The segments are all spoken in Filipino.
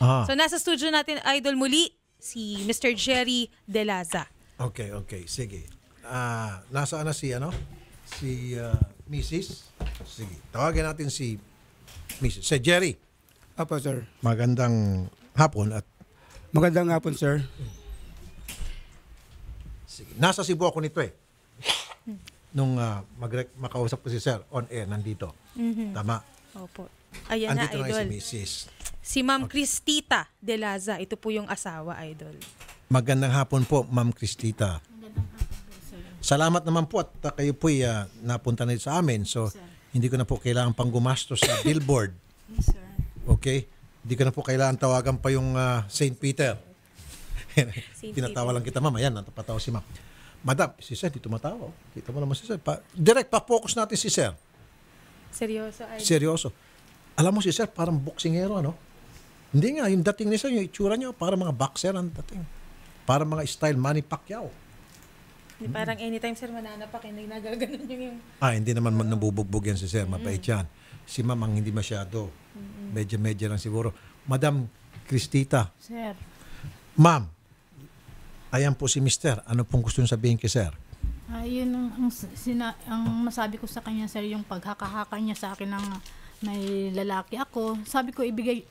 Ah. So nasa studio natin, idol muli, si Mr. Jerry Delaza. Okay, okay. Sige. Ah, nasaan na si ano? Si uh, ah, Mrs. Sige. Tawagin natin si Mrs. Si Jerry. Apo, sir. Magandang hapon at Magandang hapon, sir. sige. Nasa Cebu ako nito eh. Nung ah, magre- makausap ko si Sir on air nandito. Mm-hmm. Tama. Opo. Ayan na, na idol. si Mrs si Ma'am okay. Cristita De Laza. Ito po yung asawa, idol. Magandang hapon po, Ma'am Cristita. Salamat naman po at kayo po uh, ah, napunta na sa amin. So, sir. hindi ko na po kailangan pang gumastos sa billboard. Yes, sir. Okay? Hindi ko na po kailangan tawagan pa yung uh, ah, St. Peter. Tinatawa lang kita, ma'am. Ayan, natapatawa si ma'am. Madam, si sir, di tumatawa. Kita mo naman si sir. Pa direct, pa-focus natin si sir. Seryoso. Ay. Seryoso. Alam mo si sir, parang boxingero, ano? Hindi nga, yung dating niya, yung itsura niyo, para mga boxer ang dating. Para mga style Manny Pacquiao. Hindi, hmm. parang anytime sir mananapak, hindi nagaganon yung yung... Ah, hindi naman uh, nabubugbog yan si sir, mm. mapait yan. Si ma'am ang hindi masyado. Mm-mm. Medyo-medyo lang siguro. Madam Cristita. Sir. Ma'am, ayan po si mister. Ano pong gusto nyo sabihin kay sir? Ayun, ah, uh, ang, ang, sina, ang masabi ko sa kanya sir, yung paghakahaka niya sa akin ng may lalaki ako. Sabi ko, ibigay,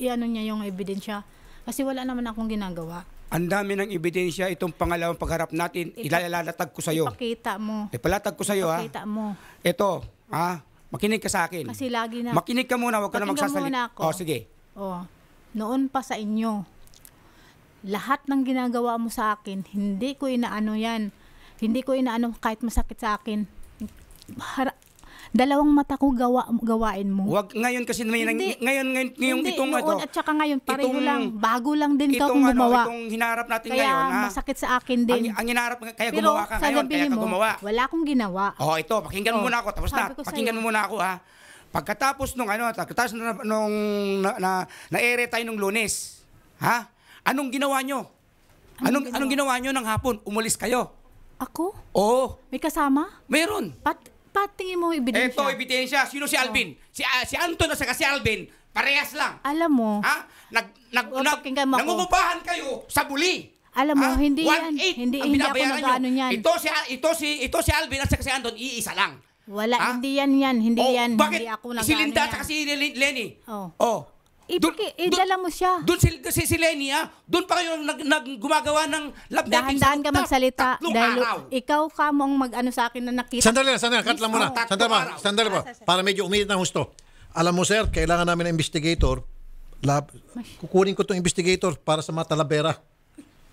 iano niya yung ebidensya. Kasi wala naman akong ginagawa. Ang dami ng ebidensya itong pangalawang pagharap natin. ilalalatag ko sa iyo. Ipakita mo. Ipalatag ko sa iyo ha? Ipakita mo. Ito, ha? Makinig ka sa akin. Kasi lagi na. Makinig ka muna, huwag ka na magsasalita. muna ako. O, oh, sige. O, oh, noon pa sa inyo, lahat ng ginagawa mo sa akin, hindi ko inaano yan. Hindi ko inaano kahit masakit sa akin. Har- dalawang mata ko gawa, gawain mo. Wag ngayon kasi may nang, ngayon ngayon ngayong hindi, itong noon, ito. At saka ngayon pareho itong, lang, bago lang din ka itong, ano, gumawa. Ano, itong hinarap natin kaya, ngayon ha. masakit sa akin din. Ang, ang hinarap kaya Pero, gumawa ka ngayon, kaya ka mo, gumawa. Wala akong ginawa. Oh, ito, pakinggan mo oh, muna ako tapos na. Pakinggan mo muna ako ha. Pagkatapos nung ano, pagkatapos nung, nung na, na, na, na tayo nung lunes, ha? Anong ginawa nyo? Anong, anong, ginawa? anong ginawa nyo ng hapon? Umalis kayo. Ako? Oo. May kasama? Meron. Pat, Ba't tingin mo ebidensya? Ito, ebidensya. Sino si oh. Alvin? Oh. Si, uh, si Anton at si Alvin, parehas lang. Alam mo. Ha? Nag, nag, oh, nag, nangungupahan kayo sa buli. Alam mo, ha? hindi yan. Hindi, ang hindi ako nag-ano niyan. Ito si, ito, si, ito si Alvin at saka si Anton, iisa lang. Wala, ha? hindi yan yan. Hindi oh, yan. Bakit? Hindi ako nag yan. Si Linda at si Lenny. Oh. Oh. Ipiki, eh, idala eh, mo siya. Doon si, si, si Lenny, doon pa kayo nag, nag, gumagawa ng love making. Dahan-dahan ka magsalita. Dahil araw. ikaw ka mong mag-ano sa akin na nakita. Sandali lang, sandali lang. Cut lang muna. Oh. Sandali pa, sandali pa. Para medyo umiinit na gusto. Alam mo sir, kailangan namin ng investigator. Lab, kukunin ko itong investigator para sa mga talabera.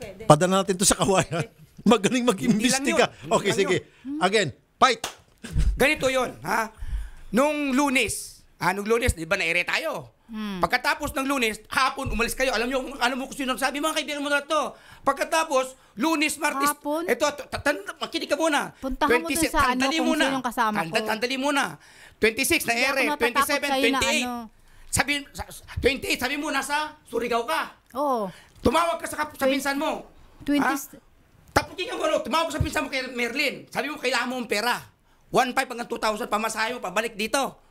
Pwede. Padala natin to sa kawayan. Magaling mag-imbestiga. Okay, sige. Yun. Hmm? Again, fight! Ganito yon ha? Nung lunes, ah, nung lunes, di ba naire tayo? Hmm. Pagkatapos ng lunes, hapon, umalis kayo. Alam nyo, alam ano mo kung sino sabi, mga kaibigan mo na to. Pagkatapos, lunes, martes, hapon? ito, makinig ka muna. Puntahan 20, mo dun sa ano, kung muna. sinong kasama ko. Tandali muna. 26 na ere, 27, 28. Ano. Sabi, 28, sabi mo, nasa Surigao ka. Oo. Tumawag ka sa, sa pinsan mo. 20... Ha? mo, ano, tumawag ka sa pinsan mo kay Merlin. Sabi mo, kailangan mo ng pera. 1.5 hanggang 2,000, pamasahe mo, pabalik dito.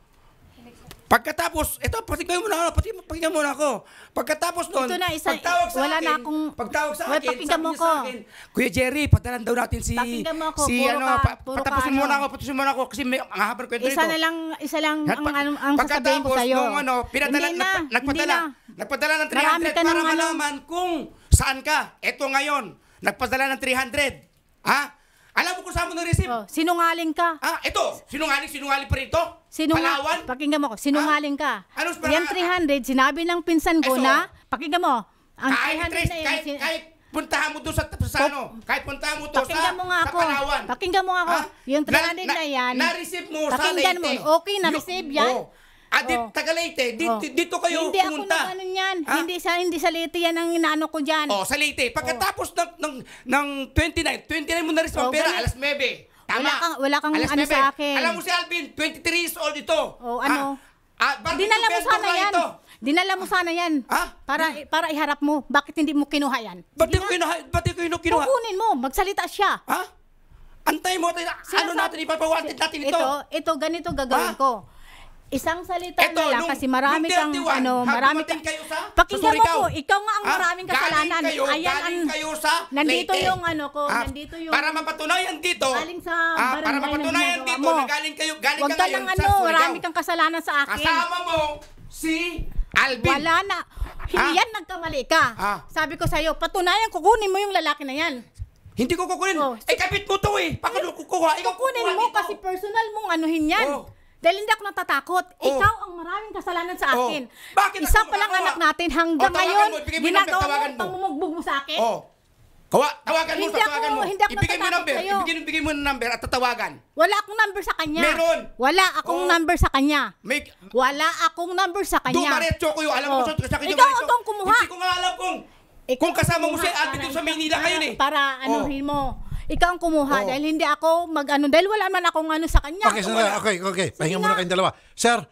Pagkatapos, eto, patingnan mo na ako, pati, mo na ako. Pagkatapos noon, na, isa, pagtawag sa wala akin, na akong, pagtawag sa akin, pakinggan mo ko. Akin, Kuya Jerry, padalan daw natin si, ako, si ano, ka, pa, patapusin mo na ano. ako, patapusin mo na ako, kasi may, ang haba ng kwento isa nito. Na lang, isa lang At, ang, ang, ang sasabihin ko sa'yo. Pagkatapos nung ano, pinadala, na, nagpadala, na. nagpadala ng 300 para ano. malaman ano, kung saan ka. Ito ngayon, nagpadala ng 300. Ha? Alam mo kung saan mo na-receive? Oh, sinungaling ka. Ah, ito. Sinungaling, sinungaling pa rin ito. Sinunga- Palawan. Pakinggan mo ko. Sinungaling ah? ka. Ano, para, Yan 300, sinabi ng pinsan ko eh, so, na, pakinggan mo. Ang kahit, 300 tres, na yun, kahit, sin- kahit puntahan mo doon sa, sa ano, kahit puntahan mo to pakinggan sa, mo nga sa ako. Palawan. Pakinggan mo nga ako. Ah? Yung 300 na, na, na yan. Na-receive mo sa sa Pakinggan mo. Okay, na-receive yan. Oh. Ah, di, oh. Tagalete, di, oh. dito kayo hindi pumunta. Hindi ako ano niyan. Ha? Hindi sa hindi sa Leyte yan ang inaano ko diyan. Oh, sa Leyte. Pagkatapos oh. ng, ng ng 29, 29 mo na rin sa oh, pera alas 9. Tama. Wala kang wala kang alas ano 9. sa akin. Alam mo si Alvin, 23 years old ito. Oh, ano? Ah, ah dinala mo sana yan. Ito. Dinala mo sana yan. Ha? Para hmm. para iharap mo. Bakit hindi mo kinuha yan? Ba't hindi mo kinuha? Ba't ko kinuha? Kukunin mo, magsalita siya. Ha? Antay mo tayo. Ano natin ipapawanted natin ito? Ito, ito ganito gagawin ko Isang salita Eto, na lang nung, kasi marami kang ano, marami kang kayo sa Pakinggan mo po, ikaw nga ang ha? maraming kasalanan. Galing kayo, Ayan ang kayo sa Nandito Leyte. yung ano ko, ah, nandito yung Para mapatunayan dito. Ah, galing sa ah, para mapatunayan dito mo. na galing kayo, galing Wag ka, ka lang ano, marami kang kasalanan sa akin. Kasama mo si Alvin. Wala na. Ah. Yan nagkamali ka. Ah. Sabi ko sa iyo, patunayan kukunin mo yung lalaki na yan. Hindi ko kukunin. Oh, eh, kapit mo to eh. Paano kukuha? Ikaw kukunin mo kasi personal mong anuhin yan. Oh. Dahil hindi ako natatakot. Oh. Ikaw ang maraming kasalanan sa oh. akin. Oh. Bakit Isa pa lang anak natin oh, hanggang oh, ngayon, mo, ginagawa mo, mo. pamumugbog mo sa akin. Oh. Kawa, tawagan mo, hindi tawagan mo. Hindi ako ibigay mo number, kayo. ibigay, ibigay mo number at tatawagan. Wala akong number sa kanya. Meron. Wala akong oh. number sa kanya. May, Wala akong number sa kanya. Dumaretso ko yun. Alam oh. ko sa akin Ikaw ang kumuha. Hindi ko nga alam kung, Ikaw kung kasama mo si Alvin sa Manila ngayon eh. Para ano, anuhin oh. mo ikaw ang kumuha Oo. dahil hindi ako mag-ano, dahil wala man akong ano sa kanya. Okay, sir, Wala. okay, okay. Pahinga muna kayong dalawa. Sir,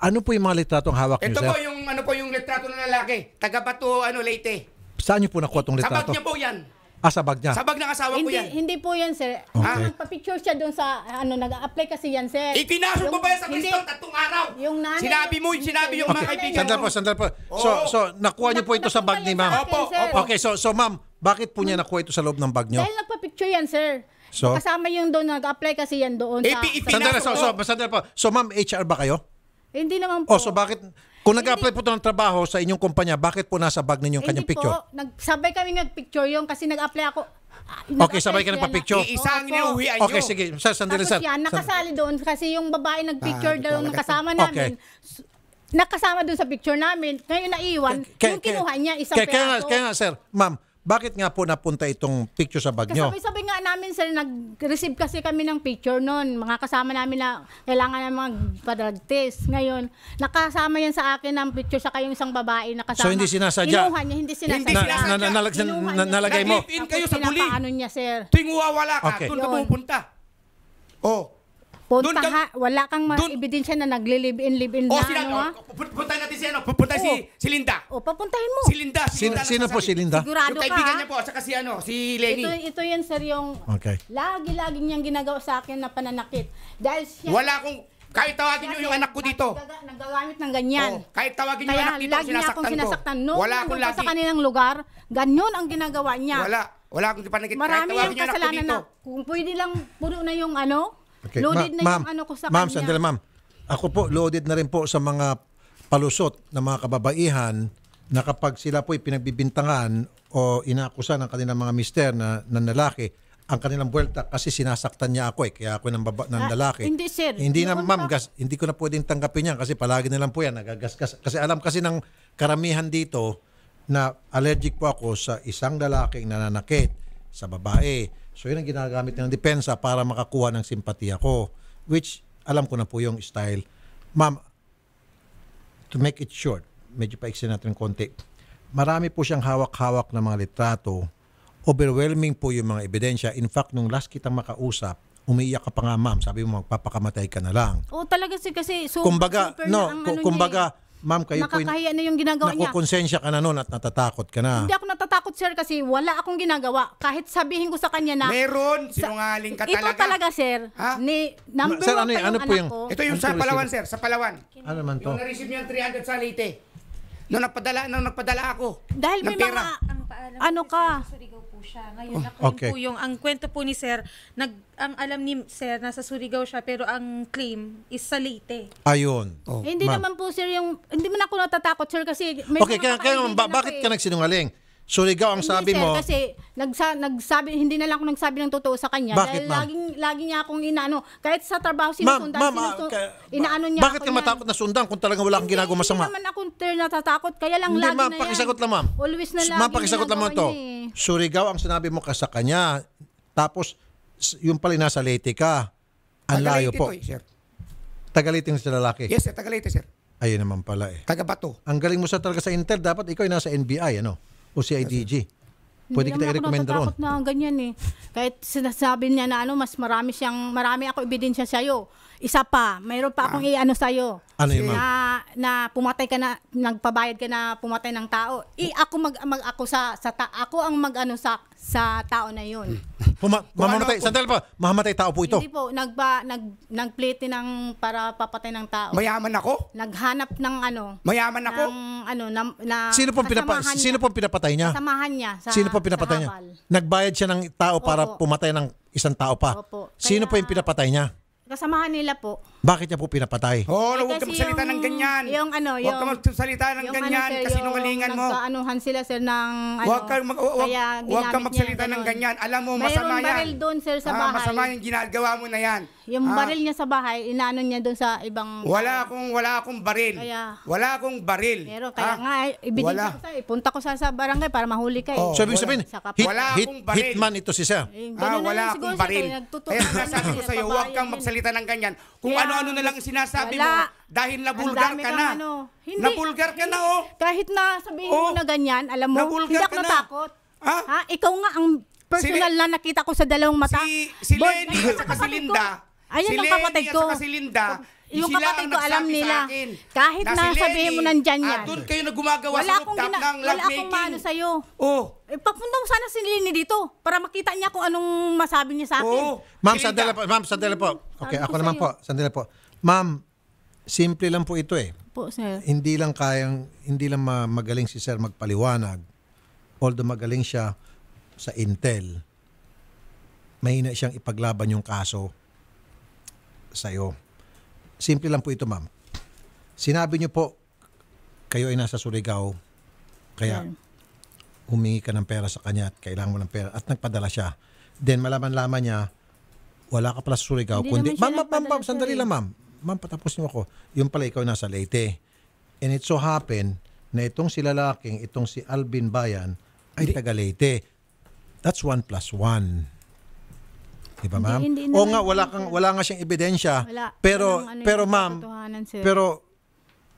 ano po yung mga litratong hawak niyo, sir? Ito po yung ano po yung litrato ng lalaki. Taga Bato, ano, Leyte. Saan niyo po nakuha itong Sabag litrato? niya po yan. Ah, sa bag niya. Sabag ng asawa ko Hindi, yan. hindi po yan, sir. Ah, nagpa-picture siya doon sa, ano, nag-apply kasi yan, sir. Ipinasok ko ba yan sa Hindi. Kristal tatlong araw? Yung nanay- Sinabi mo, sinabi yung mga Okay, kaibigan sandal po, sandal po. So, so nakuha niyo po ito sa bag ni ma'am. Opo, opo. Okay, so so ma'am, bakit po niya nakuha ito sa loob ng bag niyo? Dahil nagpa-picture yan, sir. So? Kasama yung doon, nag-apply kasi yan doon. Eh, sa, Ipi- sa, Sandali, so, so, sandali po. So ma'am, HR ba kayo? Hindi naman oh, po. Oh, so bakit, kung nag-apply po ito ng trabaho sa inyong kumpanya, bakit po nasa bag ninyo yung kanyang Hindi picture? po, nagsabay kami nag-picture yung kasi nag-apply ako. ah, nag-apply sabay ka nagpa-picture. na- Iisang Opo. inuwian Okay, sige. Sir, sandali, Tapos sir. yan, nakasali doon kasi yung babae nagpicture ah, daw ng kasama namin. S- Nakasama doon sa picture namin. Ngayon naiwan, yung kinuha niya, isang Kaya, kaya nga, kaya nga, sir, ma'am, bakit nga po napunta itong picture sa bag nyo? kasabay sabi nga namin sir, nag-receive kasi kami ng picture noon. Mga kasama namin na kailangan ng mga drug test. Ngayon, nakasama yan sa akin ng picture sa kayong isang babae na kasama. So hindi sinasadya? Inuha niya, hindi sinasadya. Hindi sinasadya. Na, na, nalag, na, na, nalagay mo? Nag-in kayo sa buli. Paano niya sir? Tuwing ka, okay. doon ka pupunta. Oh, Punta ka, wala kang mga ebidensya na nagli-live in, live in oh, na. Sila, ano, oh, punta na si ano, pupunta Oo. si, oh. si Linda. O, oh, papuntahin mo. Si Linda. Si Sino, Linda sino po si Linda? Sigurado Yung kaibigan ka. niya po, saka si ano, si Lenny. Ito, ito yan, sir, yung Okay. lagi-lagi niyang ginagawa sa akin na pananakit. Dahil siya... Wala akong, kahit tawagin niyo yung anak ko dito. Nagaga- Nagagamit ng ganyan. Oh, kahit tawagin niyo yung anak dito, lagi niya sinasaktan ko. Wala akong lagi. sa kanilang lugar, ganyan ang ginagawa niya. Wala. Wala akong panagit. Marami yung kasalanan na. Kung pwede lang, puro na yung ano, Okay. loaded Ma- na yung ano ko sa ma'am, kanya. sandali, ma'am. Ako po, loaded na rin po sa mga palusot ng mga kababaihan na kapag sila po'y pinagbibintangan o inaakusan ng kanilang mga mister na, na lalaki, ang kanilang buwelta kasi sinasaktan niya ako eh, kaya ako ng, baba, ng ah, lalaki. Ah, hindi sir. Hindi na ma'am, gas, hindi ko na pwedeng tanggapin yan kasi palagi na lang po yan, nagagasgas. Kasi alam kasi ng karamihan dito na allergic po ako sa isang lalaking nananakit sa babae. So yun ang ginagamit ng depensa para makakuha ng simpatiya ko. Which alam ko na po yung style. Ma'am, to make it short, medyo paiksi natin ng konti. Marami po siyang hawak-hawak na mga litrato. Overwhelming po yung mga ebidensya. In fact, nung last kitang makausap, umiiyak ka pa nga ma'am. Sabi mo, magpapakamatay ka na lang. Oo, talaga si kasi so, kumbaga, super no, na ang ano kumbaga, niya. Eh. Ma'am, kayo po Nakakahiya na yung ginagawa niya. Nakukonsensya ka na noon at natatakot ka na. Hindi ako natatakot, sir, kasi wala akong ginagawa. Kahit sabihin ko sa kanya na... Meron! Sa- Sinungaling ka talaga. Ito talaga, sir. Ha? Ni, number sir, one ano, ano po yung... Ko. Ito yung ano sa Palawan, sir. Sa Palawan. Ano man to? Yung na-receive niya 300 sa Leyte. Noong nagpadala, noong nagpadala ako. Dahil may pera. mga... Ano ka? siya. Ngayon, na oh, okay. po yung, ang kwento po ni Sir, nag, ang alam ni Sir, nasa Surigao siya, pero ang claim is sa Leyte. Ayun. Oh, eh, hindi naman po, Sir, yung, hindi mo na ako natatakot, Sir, kasi may Okay, kaya, kaya, ba, bakit eh. ka nagsinungaling? So ikaw ang sabi sir, mo, kasi nagsa, nagsabi hindi na lang ako nagsabi ng totoo sa kanya Bakit, dahil ma'am? laging lagi niya akong inaano kahit sa trabaho sinusundan ma'am, ah, sinusun, ka- inaano niya bakit ka ako niyan. matakot na sundan kung talaga wala kang ginagawa masama? Hindi naman ako ter natatakot kaya lang Hindi, lagi ma'am, na yan. pakisagot lang, ma'am. Always na lagi. Ma'am, pakisagot lang mo to. eh. Surigao ang sinabi mo ka sa kanya. Tapos, yung pala nasa Leyte ka. Ang layo Taga-Leyte po. to eh, sir. Tagalitin lalaki. Yes, sir. Taga-Leyte, sir. Ayun naman pala eh. Taga-Bato. Ang galing mo sa talaga sa Inter, dapat ikaw ay nasa NBI, ano? o si IDG? Pwede kita i-recommend doon. Hindi na ako natatakot na ganyan eh. Kahit sinasabi niya na ano, mas marami siyang, marami ako ebidensya sa'yo. Isa pa, mayroon pa ah. akong ah. i-ano sa'yo. Ano yun, ma'am? Na, na pumatay ka na, nagpabayad ka na pumatay ng tao. I, ako mag, mag ako sa, sa ta, ako ang mag-ano sa, sa tao na yun. Puma, ano mamamatay, ano, sandal mamamatay tao po ito. Hindi po, nagba, nag, nagplete ng para papatay ng tao. Mayaman ako? Naghanap ng ano. Mayaman ako? Ng, ano, na, na sino pong, pinapa, sino pong pinapatay niya? Kasamahan niya. Sa, sino pong pinapatay niya? Nagbayad siya ng tao Opo. para pumatay ng isang tao pa. Opo. Kaya, sino po yung pinapatay niya? kasamahan nila po. Bakit niya po pinapatay? Oh, eh, huwag ka magsalita yung, ng ganyan. Yung ano, yung... Huwag ka magsalita ng yung, ano, ganyan ano, sir, kasi nungalingan mo. Nagkaanuhan sila, sir, ng ano... Huwag ka, mag, huwag, huwag ka magsalita niya, ng ganyan. Alam mo, masama Mayroon yan. baril doon, sir, sa ah, bahay. Ah, masama yung ginagawa mo na yan. Yung ah. baril niya sa bahay, inaano niya doon sa ibang... Wala akong, wala akong baril. Kaya, wala akong baril. Pero kaya ah, nga, eh, ibigay ko sa ipunta eh, ko sa, sa barangay para mahuli kayo. Eh. Oh, so, sabihin, hit, hit, hitman ito si sir. Eh, ah, wala akong baril. Kaya nasabi ko sa'yo, huwag kang magsalita magsalita ng ganyan. Kung yeah. ano-ano na lang sinasabi Wala. mo dahil nabulgar ka na. Ano. Hindi. Nabulgar ka na oh. Kahit na sabihin oh. mo na ganyan, alam mo, hindi ako natakot. Ha? ha? Ikaw nga ang personal si, na nakita ko sa dalawang mata. Si, si Lenny at si Linda. Ayun si ang kapatid ko. Si Linda, yung sila kapatid ko alam nila. Kahit na, sabihin mo nandyan ah, yan. Ah, doon kayo na gumagawa wala sa rooftop ng lovemaking. Wala akong maano sa'yo. Oh. Eh, papunta mo sana si Lini dito para makita niya kung anong masabi niya sa oh. akin. Oh. Ma'am, sandali po. Ma'am, sandali po. Mm-hmm. Okay, ako naman po. Sandali po. Ma'am, simple lang po ito eh. Po, sir. Hindi lang kayang, hindi lang magaling si sir magpaliwanag. Although magaling siya sa intel, mahina siyang ipaglaban yung kaso sa'yo Simple lang po ito, ma'am. Sinabi niyo po, kayo ay nasa Surigao, kaya Ayan. humingi ka ng pera sa kanya at kailangan mo ng pera at nagpadala siya. Then malaman-laman niya, wala ka pala sa Surigao. Hindi kundi, ma'am, ma'am, ma'am, ma'am, sandali lang, ma'am. Ma'am, patapos niyo ako. Yung pala ikaw nasa Leyte. And it so happened na itong si lalaking, itong si Alvin Bayan, ay taga Leyte. That's one plus one. 'Di ba, ma'am? Hindi, hindi o nga wala kang wala nga siyang ebidensya. Wala. Pero ano pero ma'am, pero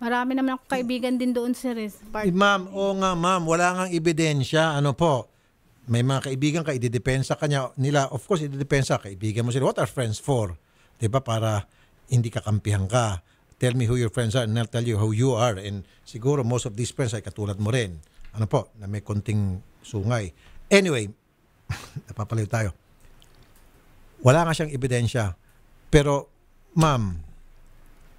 Marami naman akong kaibigan din doon, sir. eh, eh ma'am, o nga ma'am, wala kang ebidensya, ano po? May mga kaibigan ka, ididepensa kanya nila. Of course, ididepensa kaibigan mo sila. What are friends for? 'Di ba? Para hindi kakampihan ka. Tell me who your friends are and I'll tell you who you are. And siguro most of these friends ay katulad mo rin. Ano po, na may konting sungay. Anyway, napapalayo tayo. Wala nga siyang ebidensya. Pero, ma'am,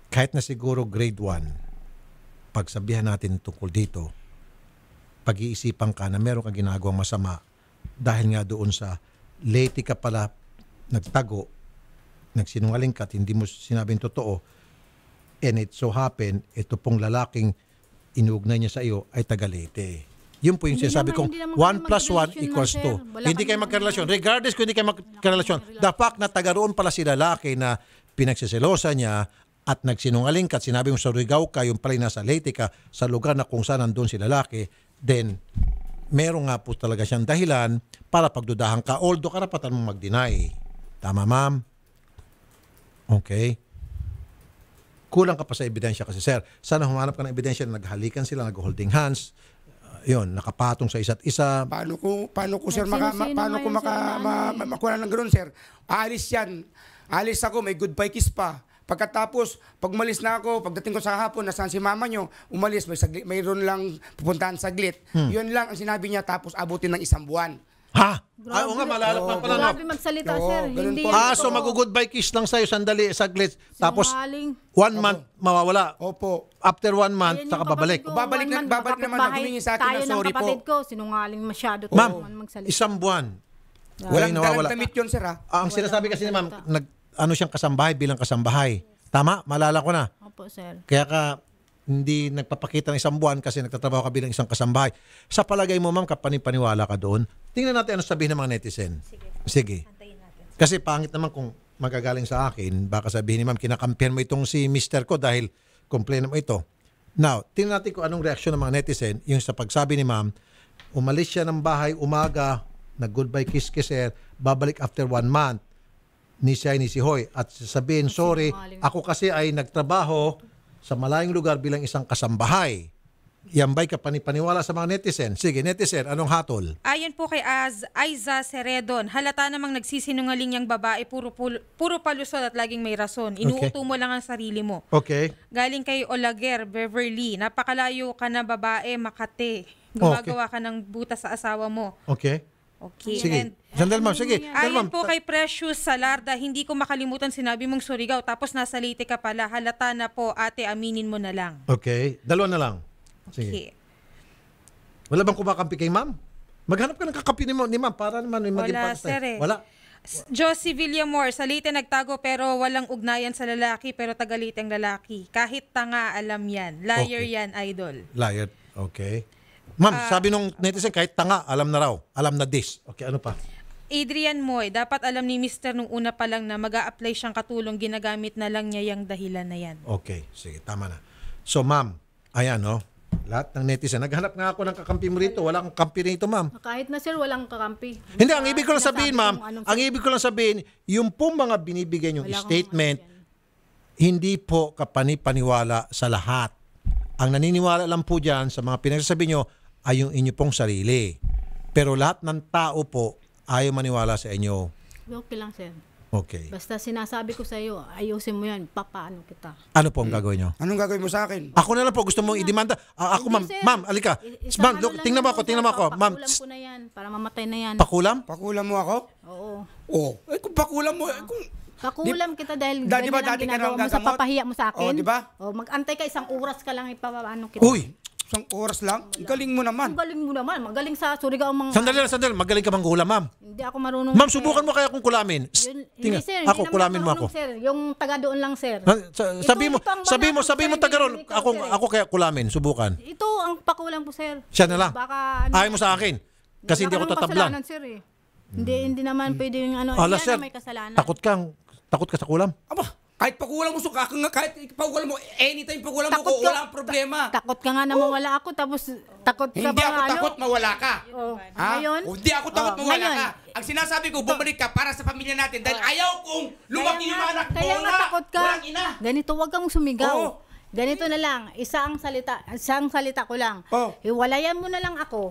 kahit na siguro grade 1, pagsabihan natin tungkol dito, pag-iisipan ka na meron kang ginagawang masama dahil nga doon sa late ka pala nagtago, nagsinungaling ka at hindi mo sinabing totoo, and it so happen, ito pong lalaking inuugnay niya sa iyo ay taga Leyte. Yun po yung hindi sinasabi kong 1 plus 1 equals 2. Hindi kayo magkarelasyon. Regardless kung hindi kayo magkarelasyon, the fact na tagaroon pala si lalaki na pinagsiselosa niya at nagsinungaling ka at sinabi mo sa Rigao ka, yung pala nasa Leyte ka, sa lugar na kung saan nandun si lalaki, then meron nga po talaga siyang dahilan para pagdudahan ka, although karapatan mong mag-deny. Tama ma'am? Okay. Kulang ka pa sa ebidensya kasi sir. Sana humanap ka ng ebidensya na naghalikan sila, nag-holding hands, yon nakapatong sa isa't isa. Paano ko paano ko sir maka, ma, paano ko maka ma, ma, makuha ng ganoon sir? Aalis 'yan. Aalis ako, may goodbye kiss pa. Pagkatapos, pag umalis na ako, pagdating ko sa hapon, nasaan si mama nyo, umalis, may saglit, mayroon lang pupuntahan saglit. Hmm. Yun lang ang sinabi niya, tapos abutin ng isang buwan. Ha? Grabe. Ah, oo nga, malalakpan pala. no? Grabe magsalita, Oo, sir. Hindi. po. Ah, so mag-goodbye kiss lang sa'yo, sandali, saglit. Tapos, Sinungaling. one month, mawawala. Opo. After one month, saka babalik. Babalik na- babalik naman na humingi sa akin ng sorry po. Tayo ng kapatid ko, sinungaling masyado. tayo naman Ma'am, isang buwan. Wala Walang nawawala. damit yun, sir, ha? Ah, ang sinasabi kasi ni ma'am, nag, ano siyang kasambahay bilang kasambahay. Tama? Malala ko na. Opo, sir. Kaya ka, hindi nagpapakita ng isang buwan kasi nagtatrabaho ka bilang isang kasambahay. Sa palagay mo, ma'am, kapanipaniwala ka doon, tingnan natin ano sabihin ng mga netizen. Sige. Sige. Natin. Kasi pangit naman kung magagaling sa akin, baka sabihin ni ma'am, kinakampihan mo itong si mister ko dahil complain mo ito. Now, tingnan natin kung anong reaksyon ng mga netizen. Yung sa pagsabi ni ma'am, umalis siya ng bahay umaga, nag-goodbye kiss-kisser, babalik after one month ni siya ni si Hoy at sabihin, sorry, ako kasi ay nagtrabaho sa malayong lugar bilang isang kasambahay. Yan ba'y kapanipaniwala sa mga netizen? Sige, netizen, anong hatol? Ayon po kay Az, Aiza Seredon, halata namang nagsisinungaling yung babae, puro, puro, puro palusot at laging may rason. Inuuto okay. mo lang ang sarili mo. Okay. Galing kay Olager, Beverly, napakalayo ka na babae, Makate. Gumagawa okay. ka ng buta sa asawa mo. Okay. Okay. Sige. And, Sandal ma'am, sige. Sandal, ma'am. po kay Precious Salarda, hindi ko makalimutan sinabi mong surigaw tapos nasa Leyte ka pala. Halata na po ate, aminin mo na lang. Okay. Dalawa na lang. Sige. Okay. Wala bang kumakampi kay ma'am? Maghanap ka ng kakampi ni ma'am, para naman yung maging Wala, sir eh. Wala. S- Josie Villamor, sa Leyte nagtago pero walang ugnayan sa lalaki pero taga Leyte ang lalaki. Kahit tanga, alam yan. Liar Okay. yan, idol. Liar. Okay. Ma'am, uh, sabi nung netizen, kahit tanga, alam na raw. Alam na this. Okay, ano pa? Adrian Moy, dapat alam ni Mr. nung una pa lang na mag apply siyang katulong, ginagamit na lang niya yung dahilan na yan. Okay, sige, tama na. So ma'am, ayan no, oh. lahat ng netizen. Naghanap nga ako ng kakampi mo rito. Wala kang kampi rito, ma'am. Ah, kahit na sir, walang kakampi. Hindi, ang ibig ko lang sabihin, ma'am, ang ibig ko lang sabihin, yung po mga binibigay niyong statement, hindi po kapanipaniwala sa lahat. Ang naniniwala lang po dyan sa mga pinagsasabi niyo, ay yung inyo pong sarili. Pero lahat ng tao po ayaw maniwala sa inyo. Okay lang, sir. Okay. Basta sinasabi ko sa iyo, ayusin mo yan, papaano kita. Ano po ang gagawin nyo? Anong gagawin mo sa akin? Ako na lang po, gusto mong idemanda. Ah, ako, ma'am, ma'am, alika. Ma'am, tingnan mo ako, tingnan mo ako. Ma'am, Pakulam ko na yan, para mamatay na yan. Pakulam? Pakulam mo ako? Oo. Oh, eh kung pakulam mo, eh, kung... Pakulam kita dahil Da- ganyan ang dati ginagawa mo sa papahiya oh, mo sa akin. Oh, di ba? Oh, mag-antay ka isang oras ka lang ipapaano kita. Uy, Isang oras lang? Ang Galing mo naman. Ang galing mo naman. Magaling sa Surigao ang mga... Sandali lang, sandali. Magaling ka bang kulam, ma'am? Hindi ako marunong. Ma'am, subukan mo kaya kung kulamin. Yun- Hindi, sir. Ako, kulamin mo ako. Sir. Yung taga doon lang, sir. Ha? Sabi mo, ito sabi mo, banal, sabi mo taga roon. Ako, ako kaya kulamin, subukan. Ito ang pakulang po, sir. Siya na lang. Baka... Ano, Ayaw mo sa akin. Kasi hindi ako Wala ka namang tatablan. sir, eh. Hindi, hindi naman pwede yung ano. Ala, sir, may kasalanan. takot kang, takot ka sa kulam. Aba, kahit pakulang mo suka ka nga, kahit pakulang mo, anytime pakulang mo ko, oh, wala ang problema. Ta takot ka nga na oh. mawala ako, tapos takot ka Hindi ako ano? takot mawala ka. Oh. Ha? Ngayon? Oh, hindi ako takot oh, mawala ngayon. ka. Ang sinasabi ko, bumalik ka para sa pamilya natin dahil oh. ayaw kong lumaki yung anak ko. Kaya nga takot ka. Walang ina. Ganito, wag kang sumigaw. Oh. Ganito na lang, isa ang salita, isang salita ko lang. Oh. Hiwalayan mo na lang ako.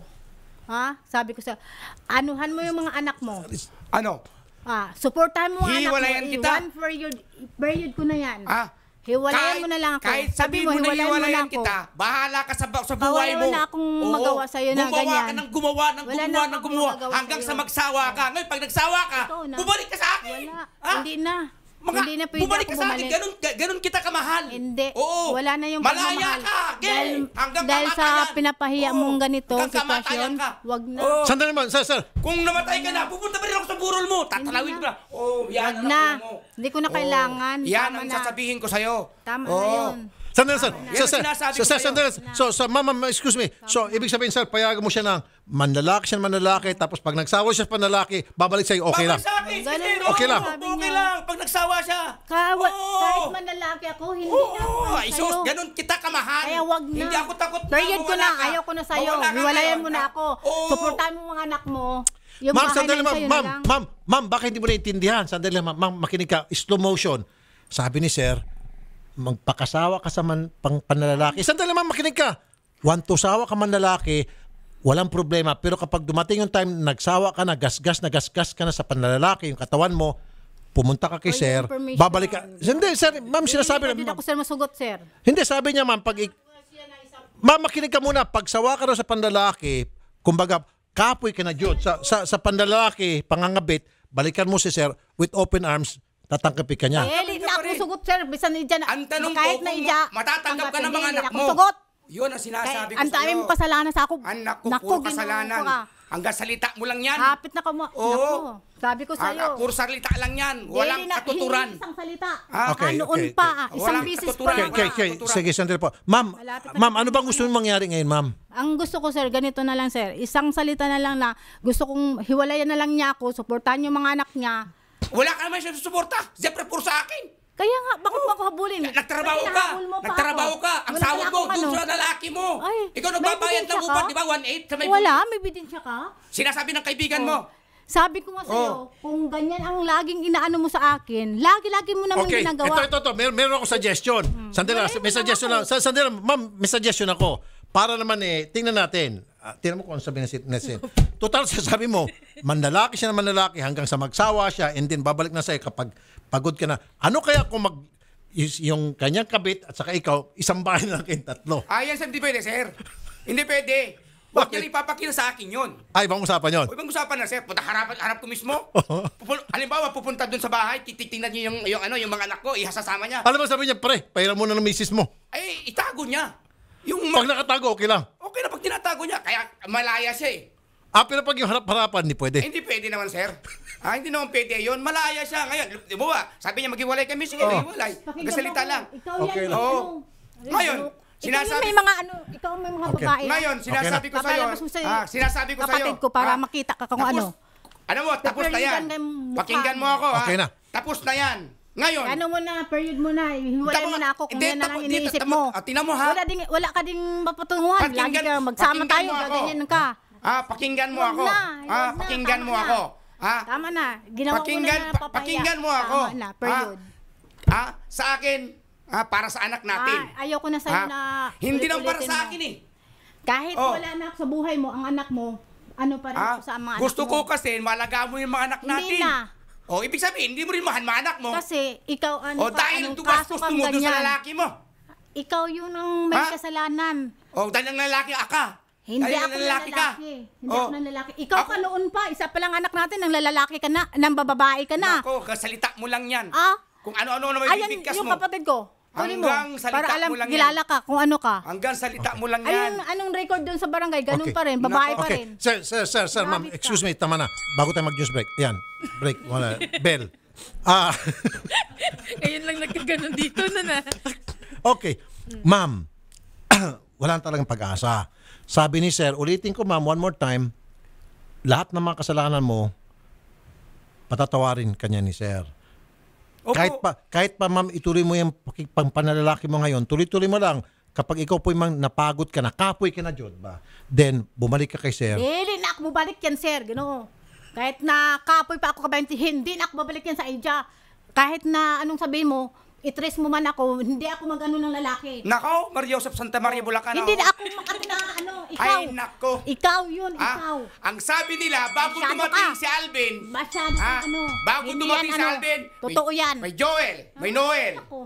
Ha? Sabi ko sa, anuhan mo yung mga anak mo. Ano? Ah, supportahan mo ang anak Hiwalayan mo. kita. One period, period ko na yan. Ah, Hiwalayan kahit, mo na lang ako. Kahit sabihin mo, mo na hiwalayan mo kita, bahala ka sa, sa buhay mo. Wala akong Oo, magawa sa'yo na gumawa ganyan. Gumawa ka ng gumawa, ng wala gumawa, ng gumawa, hanggang sa magsawa ka. Ngayon, pag nagsawa ka, bumalik ka sa akin. Wala, ah? hindi na mga, hindi na pwede bumalik ka sa akin, ganun, ganun kita kamahal. Hindi. Oo. Wala na yung Malaya pagmamahal. ka! Gay! Dahil, hanggang dahil sa pinapahiya mong ganito sitwasyon, wag na. Oh. Sandali naman, sir, sir. Kung namatay ka na, pupunta pa rin ako sa burol mo. Tatalawin ko na. Oh, yan wag na. Hindi ko na kailangan. Yan ang sasabihin ko sa'yo. Tama na yun. Sandali, sir. Sir, sir, sir, sir, So, so, ma'am, excuse me. So, ibig sabihin, sir, payagan mo siya ng manlalaki siya ng manlalaki, tapos pag nagsawa siya sa panlalaki, babalik sa'yo, okay lang. Babalik sa akin, Okay lang. Okay lang, pag nagsawa siya. kahit manlalaki ako, hindi Oo, ako oh, sa'yo. ganun kita kamahal. Kaya wag na. Hindi ako takot na Period ko na, ka. ayaw ko na sa'yo. Mawala ka mo na ako. Suportahan mo mga anak mo. Yung Ma'am, sandali, ma'am, ma'am, ma'am, ma'am, baka hindi mo naiintindihan. Sandali, ma'am, ma'am, makinig ka. Slow motion. Sabi ni sir, magpakasawa ka sa man, pang panlalaki. Sandali naman makinig ka. Want to sawa ka man lalaki, walang problema. Pero kapag dumating yung time, nagsawa ka na, gasgas na, gasgas ka na sa panlalaki, yung katawan mo, pumunta ka kay sir, babalik ka. Hindi, sir, ma'am, sinasabi. Hindi, hindi ako sir masugot, sir. Hindi, sabi niya, ma'am, pag... Ma'am, makinig ka muna. Pag sawa ka na sa panlalaki, kumbaga, kapoy ka na, Jod, sa, sa, sa panlalaki, pangangabit, balikan mo si sir with open arms, tatangkapin ka niya. Eh, hindi ako sugot, sir. Bisan na dyan. Ang tanong kahit ko na ija, matatanggap ka ng mga anak mo. Sugot. Yun ang sinasabi Kaya, eh, ko ang dami mong kasalanan sa ako. Anak ko, Naku, puro kasalanan. Ka. Hanggang salita mo lang yan. Hapit na ka mo. Oo. Naku, sabi ko sa'yo. Ang, puro salita lang yan. Walang na, katuturan. Hindi isang salita. Ah, okay, Noon okay, pa. Okay. Ah, isang walang bisis pa. Okay, okay, Sige, sandali po. Ma'am, ma'am, ano bang gusto mong mangyari ngayon, ma'am? Ang gusto ko, sir, ganito na lang, sir. Isang salita na lang na gusto kong hiwalayan na lang niya ako, supportahan yung mga anak niya wala ka naman siya susuporta. Siyempre, puro sa akin. Kaya nga, bakit mo oh. ako habulin? Nagtrabaho ka. Nagtrabaho ka. Ang Wala sawag mo, ano. doon sa lalaki mo. Ikaw may nagbabayad ng ebidensya di ba? 1.8 sa may Wala, may bidin siya ka. Sinasabi ng kaibigan mo. Sabi ko nga sa'yo, Oh. kung ganyan ang laging inaano mo sa akin, lagi-lagi mo naman Okay, ginagawa. ito, ito, ito. Mer meron ako suggestion. Hmm. Sandali, may suggestion ako. Sa- Sandali, ma'am, may suggestion ako. Para naman eh, tingnan natin uh, tinan mo kung ano sabi na si Nessie. Total, sabi mo, manlalaki siya na manlalaki hanggang sa magsawa siya and then babalik na sa'yo kapag pagod ka na. Ano kaya kung mag, yung kanyang kabit at saka ikaw, isang bahay na lang kayong tatlo? Ay, ah, sir, hindi pwede, sir. Hindi pwede. Huwag niya rin ipapakita sa akin yun. Ay, ah, ibang usapan yun? O, ibang usapan na, sir. Punta harap, harap ko mismo. Pupul- halimbawa, pupunta dun sa bahay, titingnan niya yung, yung, ano, yung mga anak ko, ihasasama niya. Alam mo, sabi niya, pre, pahiram mo na ng misis mo. Ay, itago niya. Yung Pag nakatago, okay lang. Okay na pag tinatago niya. Kaya malaya siya eh. Ah, pero pag yung harap-harapan, hindi pwede. Eh, hindi pwede naman, sir. ah, hindi naman pwede yun. Malaya siya ngayon. Di ba? Sabi niya, maghiwalay kami. Sige, oh. maghiwalay. Magkasalita lang. Ikaw okay. yan. Ano? Oo. Oh. Ngayon, ano? Sinasabi may mga ano, ikaw may mga okay. babae. Ngayon, sinasabi okay. ko sa iyo. Ah, sinasabi ko sa iyo. Kapatid ko para ah, makita ka kung tapos, ano. Ano mo, tapos na yan. Pakinggan mo ako. Okay na. Tapos na yan. Ngayon. Ano mo na, period mo na. Hiwalay mo na ako kung yan ang iniisip mo. Ah, mo ha. Wala, ding, wala ka ding mapatunguhan. Lagi ka magsama tayo. Gaganyan ka. Ah, pakinggan mo ako. Ah, pakinggan mo ako. Ah, tama na. Ginawa pakinggan, ko na papaya. Pakinggan mo ako. Tama na, period. Ah, ah sa akin, ah, para sa anak natin. Ah, ayoko na sa'yo ah, na... Hindi lang para sa akin eh. Kahit oh. wala na sa buhay mo, ang anak mo, ano pa rin ah, sa mga anak Gusto ko kasi malaga mo yung mga anak natin. Hindi na. O, oh, ibig sabihin, hindi mo rin mahal anak mo. Kasi ikaw ano o, oh, ka, dahil anong kaso kang mo doon ganyan. sa lalaki mo. Ikaw yun ang may Ha? kasalanan. O, oh, dahil ang lalaki aka. Hindi Dahil ako ng lalaki. Hindi O, ako ng lalaki. Ikaw Ako- pa noon pa, isa pa lang anak natin, ng lalaki ka na, ng bababae ka na. Ako, kasalita mo lang yan. Ah, Kung ano-ano na may ayan bibigkas yung mo. kapatid ko. Kunin mo. Hanggang salita para alam, mo lang kilala kung ano ka. Hanggang salita okay. mo lang yan. Ayun, anong record doon sa barangay? Ganun okay. pa rin. Babae okay. pa rin. Sir, sir, sir, sir, ma'am. Excuse me, tama na. Bago tayo mag-news break. Yan. Break. Wala. Bell. Ah. Ngayon lang nagkaganon dito na ah. na. okay. Ma'am. wala talagang pag-asa. Sabi ni sir, ulitin ko ma'am one more time, lahat ng mga kasalanan mo, patatawarin kanya ni sir. Opo. Kahit pa, kahit pa ma'am, ituloy mo yung pangpanalaki mo ngayon, tuloy-tuloy mo lang. Kapag ikaw po mang napagod ka na, kapoy ka na, Jod ba? Then, bumalik ka kay sir. Dili na ako bumalik yan, sir. Gano. Kahit na kapoy pa ako kabayan, hindi na ako babalik yan sa idea. Kahit na anong sabihin mo, itres mo man ako, hindi ako magano ng lalaki. Nako, Maria Joseph Santa Maria Bulacan. Hindi na ako makatna ano, ikaw. Ay, nako. Ikaw yun, ah, ikaw. Ang sabi nila, bago Masyado dumating ka. si Alvin. Masyado ah, ano. Bago hindi dumating yan, si ano, Alvin. Totoo yan. May, may Joel, may Noel. Ay, ako.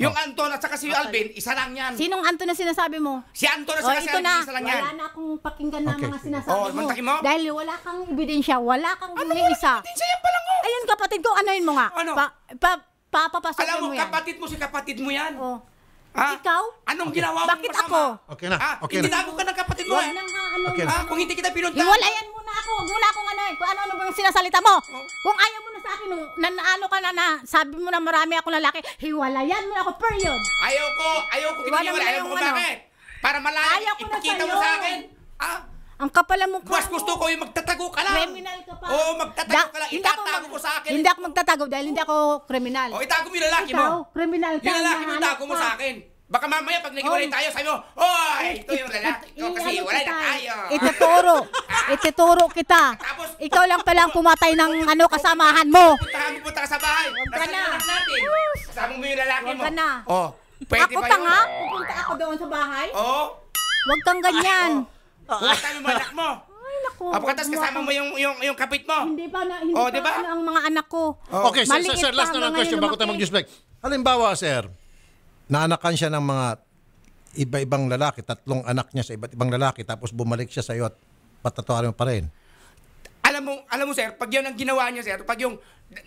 Yung Anton at saka si Alvin, isa lang yan. Sinong Anton na sinasabi mo? Si Anton at oh, saka oh, si Alvin, na. isa lang yan. Wala na akong pakinggan na okay. mga sinasabi oh, mo. mo. Dahil wala kang ebidensya, wala kang ano, wala isa. Ano, wala kang ebidensya? Yan pa lang oh. Ayun kapatid ko, ano mo nga? Ano? Pa, pa, Papapasok Alam mo, mo yan. kapatid mo si kapatid mo yan. Oh. Ha? Ikaw? Anong okay. ginawa mo Bakit masama? ako? Okay na. Ha? Okay Itinago ka ng kapatid mo. Wag eh. nang haano. Okay. Ha? Kung hindi kita pinunta. Iwalayan mo na ako. Wala akong ano eh. Kung ano-ano bang sinasalita mo. Oh. Kung ayaw mo na sa akin, oh, nanaano ka na na, sabi mo na marami akong lalaki, hiwalayan mo na ako, period. Ayaw ko. Ayaw ko. Ayaw ko. Ayaw mo ano. bakit. Para malayan. Ayaw Ipakita mo sa akin. Ah, ang kapala mo ka. Mas gusto ko yung magtatago ka lang. Criminal ka pa. Oo, magtatago ka lang. Itatago ko sa akin. Hindi ako magtatago dahil hindi ako kriminal. O, oh, itago mo yung lalaki mo. criminal ka. Yung lalaki mo, itago mo sa akin. Baka mamaya pag naghiwalay tayo, sabi mo, Oy, eh, ito yung lalaki ko kasi wala na eh. tayo. Ituturo. Ah. Ituturo kita. Tapos, Ikaw lang pala ang pumatay ng ano kasamahan mo. puntahan mo punta ka sa bahay. Huwag ka na. natin. Kasama mo yung lalaki Huwag mo. ka na. Oh, pwede Ako ba yun? tanga, pupunta ako doon sa bahay. Oo. Oh. Huwag kang ganyan. Oo. Oh. Puta ng mga anak mo. Ay, naku. Apakatas kasama mo yung, yung, yung kapit mo. Hindi pa na, hindi Oh, di ba? pa diba? na ang mga anak ko. Oh, okay, sir, sir, sir, last na lang question bago tayo lumaki. mag-juice Halimbawa, sir, naanakan siya ng mga iba-ibang lalaki, tatlong anak niya sa iba't ibang lalaki, tapos bumalik siya sa iyo at patatawarin mo pa rin. Alam mo, alam mo sir, pag yun ang ginawa niya sir, pag yung,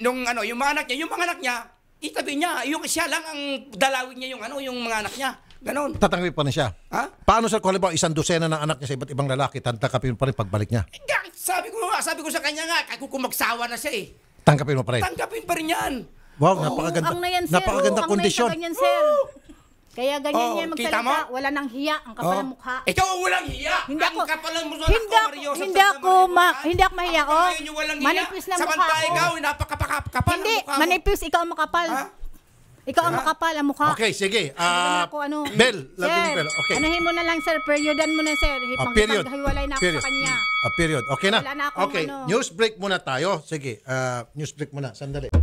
nung ano, yung mga anak niya, yung mga anak niya, itabi niya, yung siya lang ang dalawin niya yung ano, yung mga anak niya. Ganon. Tatanggapin pa na siya. Ha? Paano sa kung halimbawa isang dosena ng anak niya sa iba't ibang lalaki, tatanggapin pa rin pagbalik niya? Eh, sabi ko nga, sabi ko sa kanya nga, kahit kung magsawa na siya eh. Tanggapin mo pa rin? Tanggapin pa rin yan. Wow, napakaganda. Ang na yan, sir. Napakaganda kondisyon. ang na yan sa kondisyon. ganyan, sir. Kaya ganyan Oo, oh, niya kita magsalita. mo? Wala nang hiya. Ang kapal ng oh. mukha. Ikaw ang walang hiya. Hindi ako- ang kapalan mo sa hindi ko, ako- Maria hindi ako ma- hindi ako mahiya, Ang oh. Manipis na mukha Samantala ko. ikaw, napakapakapal ng Hindi, mukha mo. manipis. Ikaw ang makapal. Ha? Ikaw ang makapal ang mukha. Okay, sige. Ano ah, ako, ano, Bell, sir, Bell. Okay. Anahin mo na lang, sir. Periodan mo na, sir. Hipang, Ah, period. hiwalay na ako Period. sa kanya. A period. Okay na. Wala na akong okay, ano. news break muna tayo. Sige, ah, news break muna. Sandali.